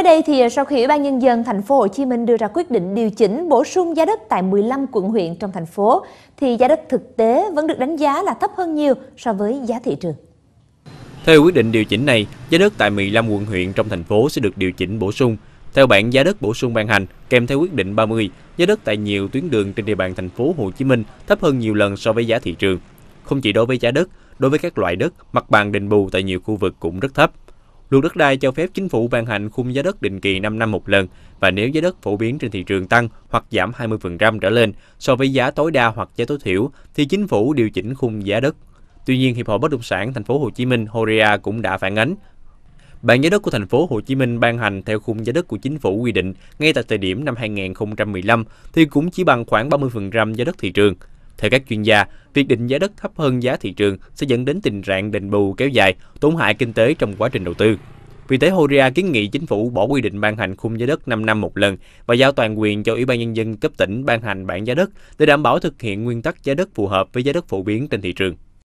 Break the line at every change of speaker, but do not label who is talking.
Mới đây thì à, sau khi Ủy ban nhân dân thành phố Hồ Chí Minh đưa ra quyết định điều chỉnh bổ sung giá đất tại 15 quận huyện trong thành phố thì giá đất thực tế vẫn được đánh giá là thấp hơn nhiều so với giá thị trường.
Theo quyết định điều chỉnh này, giá đất tại 15 quận huyện trong thành phố sẽ được điều chỉnh bổ sung. Theo bản giá đất bổ sung ban hành kèm theo quyết định 30, giá đất tại nhiều tuyến đường trên địa bàn thành phố Hồ Chí Minh thấp hơn nhiều lần so với giá thị trường. Không chỉ đối với giá đất, đối với các loại đất, mặt bằng đền bù tại nhiều khu vực cũng rất thấp. Luật đất đai cho phép chính phủ ban hành khung giá đất định kỳ 5 năm một lần và nếu giá đất phổ biến trên thị trường tăng hoặc giảm 20% trở lên so với giá tối đa hoặc giá tối thiểu thì chính phủ điều chỉnh khung giá đất. Tuy nhiên, Hiệp hội Bất động sản thành phố Hồ Chí Minh Horea cũng đã phản ánh bản giá đất của thành phố Hồ Chí Minh ban hành theo khung giá đất của chính phủ quy định ngay tại thời điểm năm 2015 thì cũng chỉ bằng khoảng 30% giá đất thị trường. Theo các chuyên gia, việc định giá đất thấp hơn giá thị trường sẽ dẫn đến tình trạng đền bù kéo dài, tổn hại kinh tế trong quá trình đầu tư. Vì thế, Horia kiến nghị chính phủ bỏ quy định ban hành khung giá đất 5 năm một lần và giao toàn quyền cho Ủy ban Nhân dân cấp tỉnh ban hành bảng giá đất để đảm bảo thực hiện nguyên tắc giá đất phù hợp với giá đất phổ biến trên thị trường.